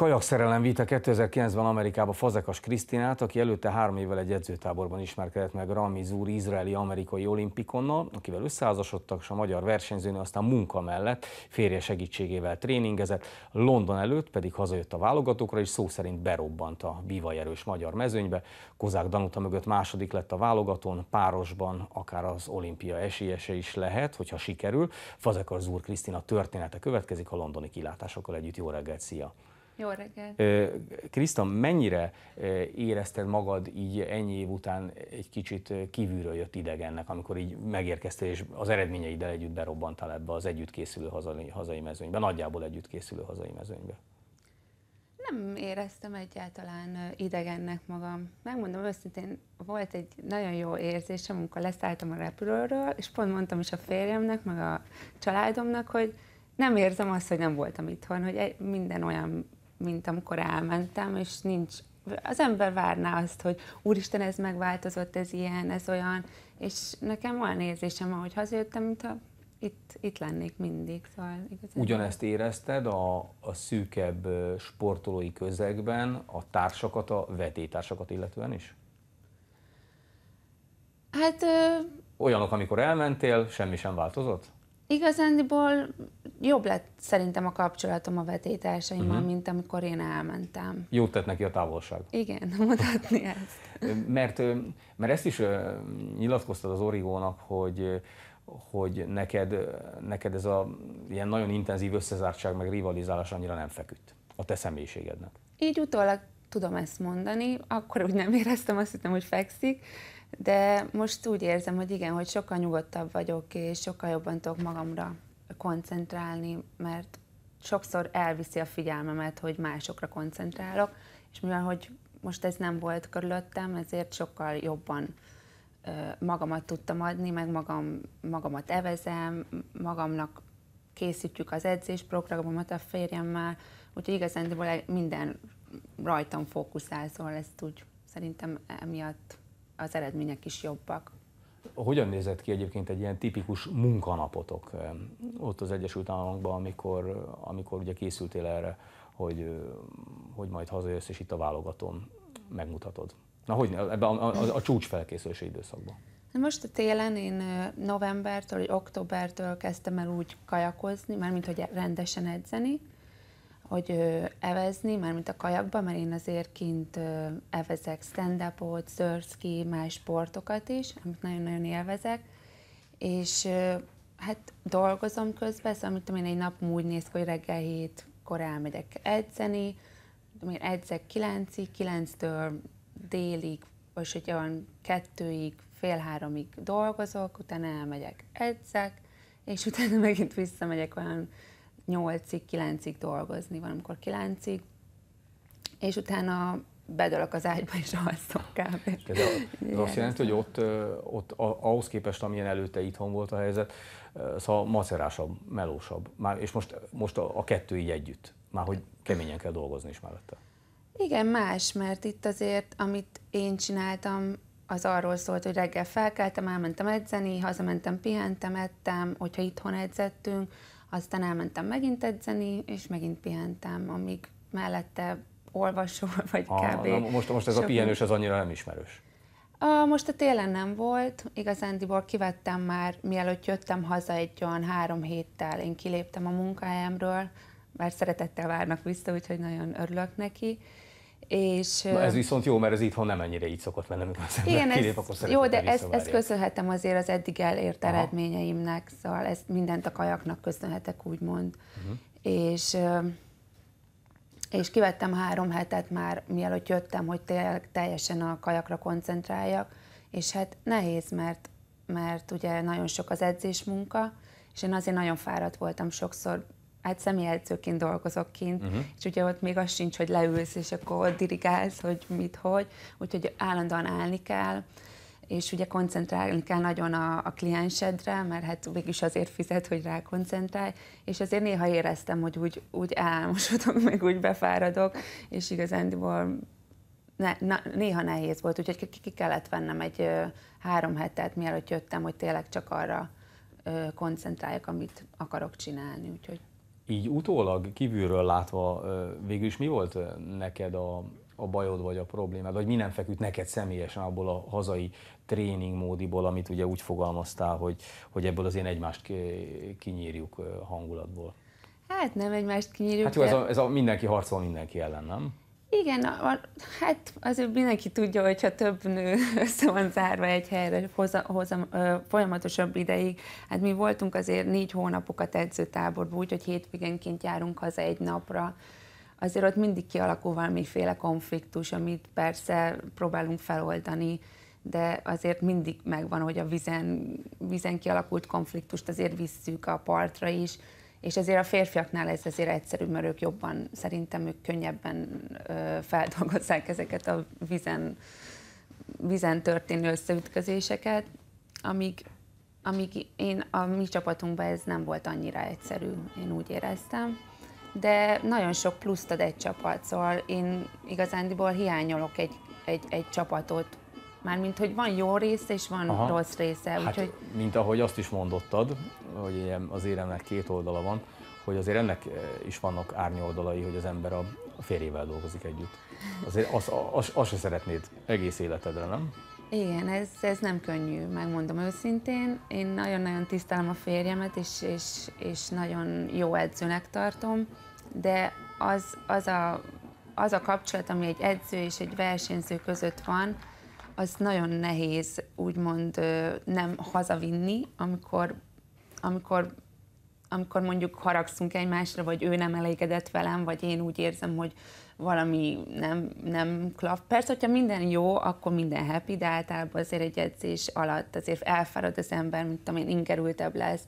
Kajakszerelem vita 2009-ben Amerikába Fazekas Krisztinát, aki előtte három évvel egy edzőtáborban ismerkedett meg Rami Zúr izraeli-amerikai olimpikonnal, akivel összeházasodtak, és a magyar versenyzőnő aztán munka mellett férje segítségével tréningezett, London előtt pedig hazajött a válogatókra, és szó szerint berobbant a erős magyar mezőnybe. Kozák Danuta mögött második lett a válogatón, párosban akár az olimpia esélyese is lehet, hogyha sikerül. Fazekas Zúr Krisztina története következik a londoni kilátásokkal együtt. Jó reggelt, szia! Jó reggelt! Kriszta, mennyire érezted magad így ennyi év után egy kicsit kívülről jött idegennek, amikor így megérkeztél, és az eredményeiddel együtt berobbantál ebbe az együtt készülő hazai, hazai mezőnybe, nagyjából együtt készülő hazai mezőnybe? Nem éreztem egyáltalán idegennek magam. Megmondom őszintén, volt egy nagyon jó érzésem, amikor leszálltam a repülőről, és pont mondtam is a férjemnek, meg a családomnak, hogy nem érzem azt, hogy nem voltam itthon, hogy e- minden olyan mint amikor elmentem, és nincs, az ember várná azt, hogy úristen, ez megváltozott, ez ilyen, ez olyan, és nekem olyan érzésem, ahogy hazajöttem, mintha itt, itt lennék mindig. Szóval igazán... Ugyanezt érezted a, a szűkebb sportolói közegben, a társakat, a vetétársakat illetően is? Hát... Ö... Olyanok, amikor elmentél, semmi sem változott? Igazándiból jobb lett szerintem a kapcsolatom a vetétársaimmal, uh-huh. mint amikor én elmentem. Jó tett neki a távolság. Igen, mutatni ezt. mert, mert ezt is nyilatkoztad az Origónak, hogy hogy neked, neked ez a ilyen nagyon intenzív összezártság meg rivalizálás annyira nem feküdt a te személyiségednek. Így utólag tudom ezt mondani, akkor úgy nem éreztem, azt hittem, hogy fekszik, de most úgy érzem, hogy igen, hogy sokkal nyugodtabb vagyok, és sokkal jobban tudok magamra koncentrálni, mert sokszor elviszi a figyelmemet, hogy másokra koncentrálok, és mivel, hogy most ez nem volt körülöttem, ezért sokkal jobban magamat tudtam adni, meg magam, magamat evezem, magamnak készítjük az edzésprogramomat a férjemmel, úgyhogy igazán minden rajtam szóval ezt úgy szerintem emiatt az eredmények is jobbak. Hogyan nézett ki egyébként egy ilyen tipikus munkanapotok eh, ott az Egyesült Államokban, amikor, amikor ugye készültél erre, hogy, eh, hogy majd hazajössz és itt a válogatón megmutatod? Na hogy ebben a, a, a csúcs felkészülési időszakban? Most a télen én eh, novembertől, vagy októbertől kezdtem el úgy kajakozni, mármint hogy rendesen edzeni, hogy evezni, mármint a kajakban, mert én azért kint evezek stand-upot, zörszki, más sportokat is, amit nagyon-nagyon élvezek, és hát dolgozom közben, szóval mit tudom én, egy nap úgy néz ki, hogy reggel kor elmegyek edzeni, én edzek kilencig, kilenctől délig, vagy hogy olyan kettőig, fél háromig dolgozok, utána elmegyek edzek, és utána megint visszamegyek olyan 8-ig, 9-ig dolgozni, valamikor 9-ig, és utána bedölök az ágyba és alszom kb. Ez, ez azt jelenti, hogy ott, ott ahhoz képest, amilyen előtte itthon volt a helyzet, szóval macerásabb, melósabb. Már, és most, most a, a kettő így együtt. Már hogy keményen kell dolgozni is mellette. Igen, más, mert itt azért, amit én csináltam, az arról szólt, hogy reggel felkeltem, elmentem edzeni, hazamentem, pihentem, ettem, hogyha itthon edzettünk, aztán elmentem megint edzeni, és megint pihentem, amíg mellette olvasó, vagy ah, kb. Na, most, most ez a pihenős az annyira nem ismerős. A, most a télen nem volt, igazándiból kivettem már, mielőtt jöttem haza egy olyan három héttel, én kiléptem a munkájámról, mert szeretettel várnak vissza, úgyhogy nagyon örülök neki, és, Na ez viszont jó, mert ez itthon nem ennyire így szokott lenni, amikor az ember igen, kilép, akkor Jó, de ezt, ezt köszönhetem azért az eddig elért Aha. eredményeimnek, szóval ezt mindent a kajaknak köszönhetek, úgymond. Uh-huh. És, és kivettem három hetet már, mielőtt jöttem, hogy teljesen a kajakra koncentráljak, és hát nehéz, mert, mert ugye nagyon sok az edzés munka, és én azért nagyon fáradt voltam sokszor, hát személyedzőként dolgozok kint, uh-huh. és ugye ott még az sincs, hogy leülsz, és akkor dirigálsz, hogy mit, hogy, úgyhogy állandóan állni kell, és ugye koncentrálni kell nagyon a, a kliensedre, mert hát végülis azért fizet, hogy rá koncentrálj, és azért néha éreztem, hogy úgy, úgy álmosodok, meg úgy befáradok, és igazándiból ne, na, néha nehéz volt, úgyhogy ki, ki kellett vennem egy ö, három hetet, mielőtt jöttem, hogy tényleg csak arra ö, koncentráljak, amit akarok csinálni, úgyhogy így utólag, kívülről látva végül is mi volt neked a, a bajod vagy a problémád, vagy mi nem feküdt neked személyesen abból a hazai tréningmódiból, amit ugye úgy fogalmaztál, hogy, hogy ebből az én egymást kinyírjuk hangulatból? Hát nem egymást kinyírjuk. Hát jó, ez a, ez a mindenki harcol mindenki ellen, nem? Igen, a, hát azért mindenki tudja, hogyha több nő össze van zárva egy helyre hoza, hoza, ö, folyamatosabb ideig. Hát mi voltunk azért négy hónapokat edzőtáborban, úgyhogy hétvégenként járunk haza egy napra. Azért ott mindig kialakul valamiféle konfliktus, amit persze próbálunk feloldani, de azért mindig megvan, hogy a vizen, vizen kialakult konfliktust azért visszük a partra is és ezért a férfiaknál ez azért egyszerűbb, mert ők jobban, szerintem ők könnyebben ö, feldolgozzák ezeket a vizen, vizen történő összeütközéseket, amíg, amíg én a mi csapatunkban ez nem volt annyira egyszerű, én úgy éreztem. De nagyon sok pluszt ad egy csapat, szóval én igazándiból hiányolok egy, egy, egy csapatot, Mármint, hogy van jó része és van Aha. rossz része. Hát, úgyhogy... Mint ahogy azt is mondottad, hogy az éremnek két oldala van, hogy azért ennek eh, is vannak árnyoldalai, hogy az ember a férjével dolgozik együtt. Azért azt az, az se szeretnéd egész életedre, nem? Igen, ez, ez nem könnyű, megmondom őszintén. Én nagyon-nagyon tisztelem a férjemet, és, és, és nagyon jó edzőnek tartom, de az, az, a, az a kapcsolat, ami egy edző és egy versenyző között van, az nagyon nehéz úgymond nem hazavinni, amikor, amikor, amikor mondjuk haragszunk egymásra, vagy ő nem elégedett velem, vagy én úgy érzem, hogy valami nem, nem klap. Persze, hogyha minden jó, akkor minden happy, de általában azért egy edzés alatt azért elfárad az ember, mint amilyen ingerültebb lesz,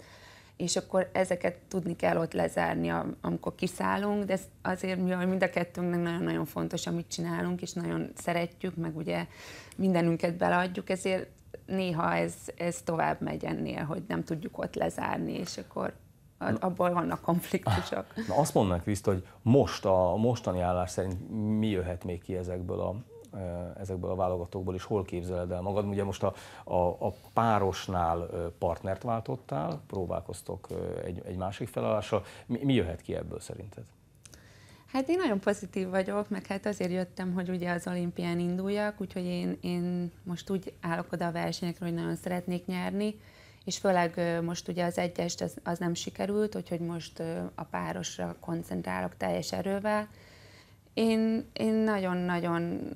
és akkor ezeket tudni kell ott lezárni, amikor kiszállunk, de ez azért, mivel mind a kettőnknek nagyon-nagyon fontos, amit csinálunk, és nagyon szeretjük, meg ugye mindenünket beleadjuk, ezért néha ez, ez tovább megy ennél, hogy nem tudjuk ott lezárni, és akkor abból vannak konfliktusok. Na azt mondd meg, Kriszt, hogy most a mostani állás szerint mi jöhet még ki ezekből a, ezekből a válogatókból, és hol képzeled el magad? Ugye most a, a, a párosnál partnert váltottál, próbálkoztok egy, egy másik felállással. Mi, mi jöhet ki ebből szerinted? Hát én nagyon pozitív vagyok, meg hát azért jöttem, hogy ugye az olimpián induljak, úgyhogy én, én most úgy állok oda a versenyekre, hogy nagyon szeretnék nyerni, és főleg most ugye az egyest az, az nem sikerült, úgyhogy most a párosra koncentrálok teljes erővel. Én, én nagyon-nagyon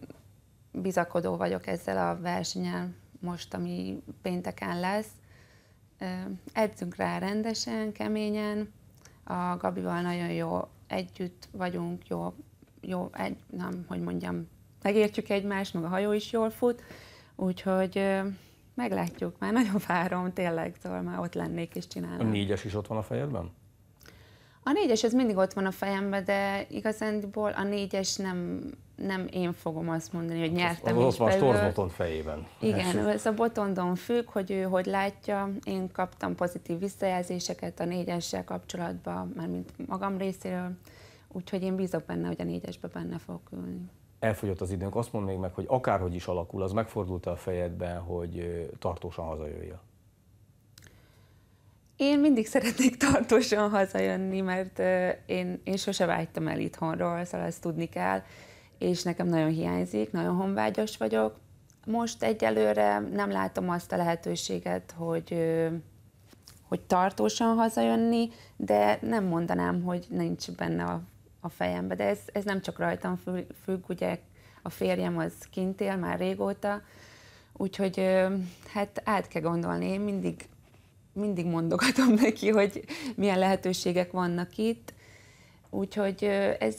bizakodó vagyok ezzel a versenyen most, ami pénteken lesz. Edzünk rá rendesen, keményen. A Gabival nagyon jó együtt vagyunk, jó, jó egy, nem, hogy mondjam, megértjük egymást, meg a hajó is jól fut, úgyhogy meglátjuk, már nagyon várom tényleg, szóval már ott lennék és csinálnám. A négyes is ott van a fejedben? A négyes az mindig ott van a fejemben, de igazándiból a négyes nem nem én fogom azt mondani, hogy hát nyertem. Az, az is van belül. Storzbotond fejében. Igen, ez a botondon függ, hogy ő hogy látja. Én kaptam pozitív visszajelzéseket a négyessel kapcsolatban, mint magam részéről, úgyhogy én bízok benne, hogy a négyesbe benne fogok ülni. Elfogyott az időnk. Azt mondd még meg, hogy akárhogy is alakul, az megfordult a fejedben, hogy tartósan hazajöjjön. Én mindig szeretnék tartósan hazajönni, mert én, én sose vágytam el itthonról, szóval ezt tudni kell és nekem nagyon hiányzik, nagyon honvágyos vagyok. Most egyelőre nem látom azt a lehetőséget, hogy, hogy tartósan hazajönni, de nem mondanám, hogy nincs benne a, a fejembe. De ez, ez nem csak rajtam függ, ugye a férjem az kint él már régóta, úgyhogy hát át kell gondolni, én mindig, mindig mondogatom neki, hogy milyen lehetőségek vannak itt, úgyhogy ez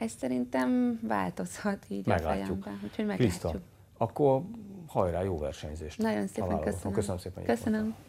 ez szerintem változhat így meglátjuk. a fejemben. Úgyhogy meglátjuk. Krista, akkor hajrá, jó versenyzést! Nagyon szépen köszönöm. Köszönöm szépen. Köszönöm.